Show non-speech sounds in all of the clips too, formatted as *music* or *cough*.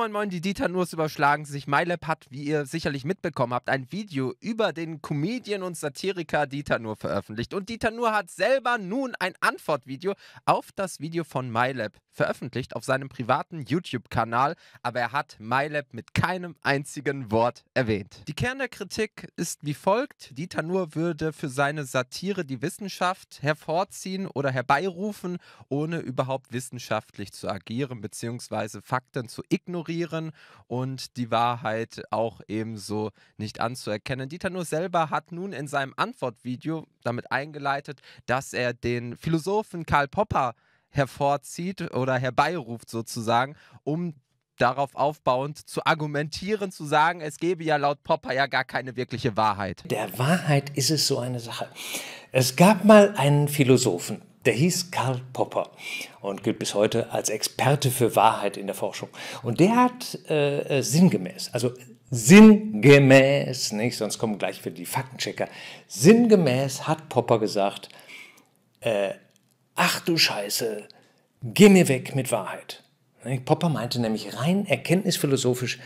moin moin, die Dieter Nurs überschlagen sich. MyLab hat, wie ihr sicherlich mitbekommen habt, ein Video über den Comedian und Satiriker Dieter Nur veröffentlicht. Und Dieter Nur hat selber nun ein Antwortvideo auf das Video von MyLab veröffentlicht auf seinem privaten YouTube-Kanal, aber er hat MyLab mit keinem einzigen Wort erwähnt. Die Kern der Kritik ist wie folgt: Dieter Nuhr würde für seine Satire die Wissenschaft hervorziehen oder herbeirufen, ohne überhaupt wissenschaftlich zu agieren beziehungsweise Fakten zu ignorieren und die Wahrheit auch ebenso nicht anzuerkennen. Dieter Nuhr selber hat nun in seinem Antwortvideo damit eingeleitet, dass er den Philosophen Karl Popper hervorzieht oder herbeiruft sozusagen, um darauf aufbauend zu argumentieren, zu sagen, es gebe ja laut Popper ja gar keine wirkliche Wahrheit. Der Wahrheit ist es so eine Sache. Es gab mal einen Philosophen, der hieß Karl Popper und gilt bis heute als Experte für Wahrheit in der Forschung. Und der hat äh, äh sinngemäß, also sinngemäß, nicht, sonst kommen gleich wieder die Faktenchecker, sinngemäß hat Popper gesagt, äh, ach du Scheiße, geh mir weg mit Wahrheit. Popper meinte nämlich rein erkenntnisphilosophisch,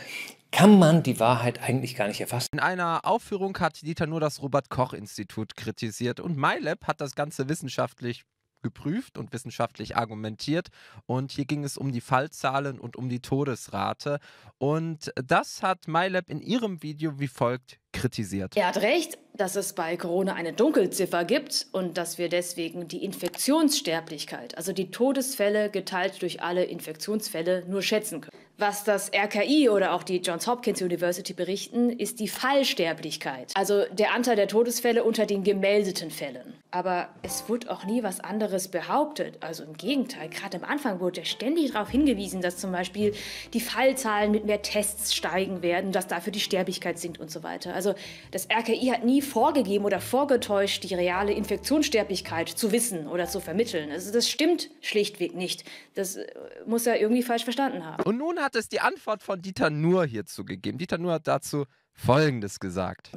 kann man die Wahrheit eigentlich gar nicht erfassen. In einer Aufführung hat Dieter nur das Robert-Koch-Institut kritisiert und MyLab hat das Ganze wissenschaftlich geprüft und wissenschaftlich argumentiert. Und hier ging es um die Fallzahlen und um die Todesrate. Und das hat MyLab in ihrem Video wie folgt kritisiert. Er hat recht, dass es bei Corona eine Dunkelziffer gibt und dass wir deswegen die Infektionssterblichkeit, also die Todesfälle geteilt durch alle Infektionsfälle, nur schätzen können. Was das RKI oder auch die Johns Hopkins University berichten, ist die Fallsterblichkeit, also der Anteil der Todesfälle unter den gemeldeten Fällen. Aber es wurde auch nie was anderes behauptet. Also im Gegenteil, gerade am Anfang wurde ja ständig darauf hingewiesen, dass zum Beispiel die Fallzahlen mit mehr Tests steigen werden, dass dafür die Sterblichkeit sinkt und so weiter. Also das RKI hat nie vorgegeben oder vorgetäuscht, die reale Infektionssterblichkeit zu wissen oder zu vermitteln. Also das stimmt schlichtweg nicht. Das äh, muss er irgendwie falsch verstanden haben. Und nun hat es die Antwort von Dieter Nuhr hierzu gegeben. Dieter Nuhr hat dazu Folgendes gesagt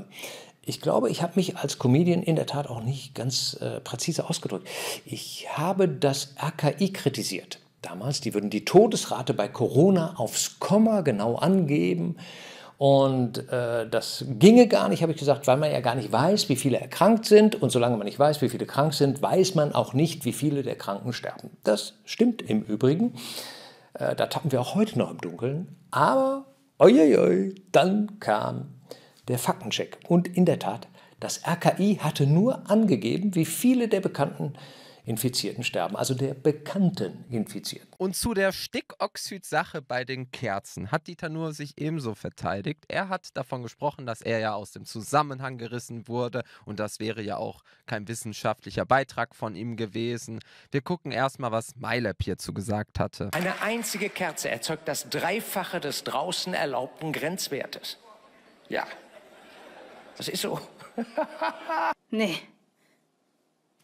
ich glaube, ich habe mich als Comedian in der Tat auch nicht ganz äh, präzise ausgedrückt. Ich habe das RKI kritisiert. Damals, die würden die Todesrate bei Corona aufs Komma genau angeben. Und äh, das ginge gar nicht, habe ich gesagt, weil man ja gar nicht weiß, wie viele erkrankt sind. Und solange man nicht weiß, wie viele krank sind, weiß man auch nicht, wie viele der Kranken sterben. Das stimmt im Übrigen. Äh, da tappen wir auch heute noch im Dunkeln. Aber, oi, oi, oi, dann kam der Faktencheck. Und in der Tat, das RKI hatte nur angegeben, wie viele der bekannten Infizierten sterben, also der bekannten Infizierten. Und zu der Stickoxid-Sache bei den Kerzen hat Dieter Nuhr sich ebenso verteidigt. Er hat davon gesprochen, dass er ja aus dem Zusammenhang gerissen wurde und das wäre ja auch kein wissenschaftlicher Beitrag von ihm gewesen. Wir gucken erstmal, was MyLab hierzu gesagt hatte. Eine einzige Kerze erzeugt das Dreifache des draußen erlaubten Grenzwertes. Ja, das ist so. *laughs* nee.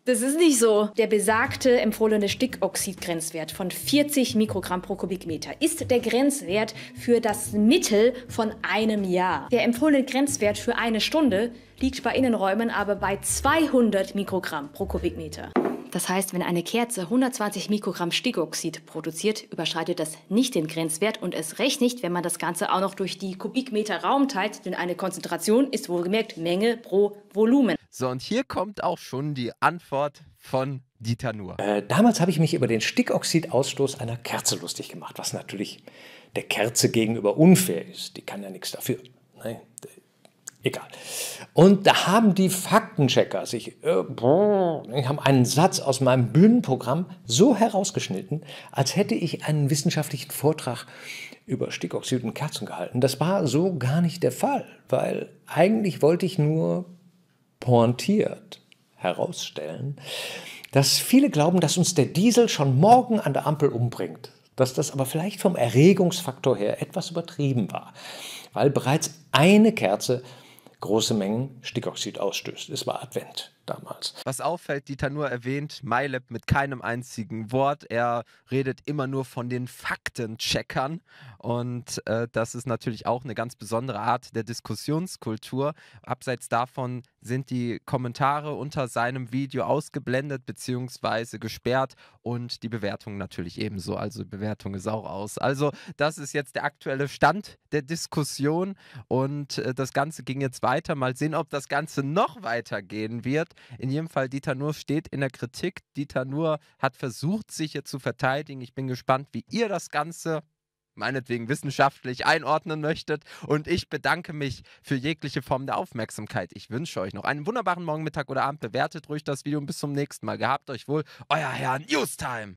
Das ist nicht so. Der besagte empfohlene Stickoxid-Grenzwert von 40 Mikrogramm pro Kubikmeter ist der Grenzwert für das Mittel von einem Jahr. Der empfohlene Grenzwert für eine Stunde liegt bei Innenräumen aber bei 200 Mikrogramm pro Kubikmeter. Das heißt, wenn eine Kerze 120 Mikrogramm Stickoxid produziert, überschreitet das nicht den Grenzwert und es recht nicht, wenn man das Ganze auch noch durch die Kubikmeter Raum teilt, denn eine Konzentration ist wohlgemerkt Menge pro Volumen. So, und hier kommt auch schon die Antwort von Dieter Nuhr. Äh, damals habe ich mich über den Stickoxidausstoß einer Kerze lustig gemacht, was natürlich der Kerze gegenüber unfair ist. Die kann ja nichts dafür. Nein, egal. Und da haben die Faktenchecker sich, äh, haben einen Satz aus meinem Bühnenprogramm so herausgeschnitten, als hätte ich einen wissenschaftlichen Vortrag über Stickoxid und Kerzen gehalten. Das war so gar nicht der Fall, weil eigentlich wollte ich nur pointiert herausstellen, dass viele glauben, dass uns der Diesel schon morgen an der Ampel umbringt. Dass das aber vielleicht vom Erregungsfaktor her etwas übertrieben war, weil bereits eine Kerze große Mengen Stickoxid ausstößt. Es war Advent damals. Was auffällt, Dieter nur erwähnt MyLab mit keinem einzigen Wort. Er redet immer nur von den Faktencheckern. Und äh, das ist natürlich auch eine ganz besondere Art der Diskussionskultur. Abseits davon sind die Kommentare unter seinem Video ausgeblendet bzw. gesperrt und die Bewertung natürlich ebenso. Also Bewertung ist auch aus. Also das ist jetzt der aktuelle Stand der Diskussion und äh, das Ganze ging jetzt weiter weiter. Mal sehen, ob das Ganze noch weitergehen wird. In jedem Fall, Dieter Nur steht in der Kritik. Dieter Nur hat versucht, sich hier zu verteidigen. Ich bin gespannt, wie ihr das Ganze meinetwegen wissenschaftlich einordnen möchtet. Und ich bedanke mich für jegliche Form der Aufmerksamkeit. Ich wünsche euch noch einen wunderbaren Morgen, Mittag oder Abend. Bewertet ruhig das Video und bis zum nächsten Mal. Gehabt euch wohl, euer Herr Newstime.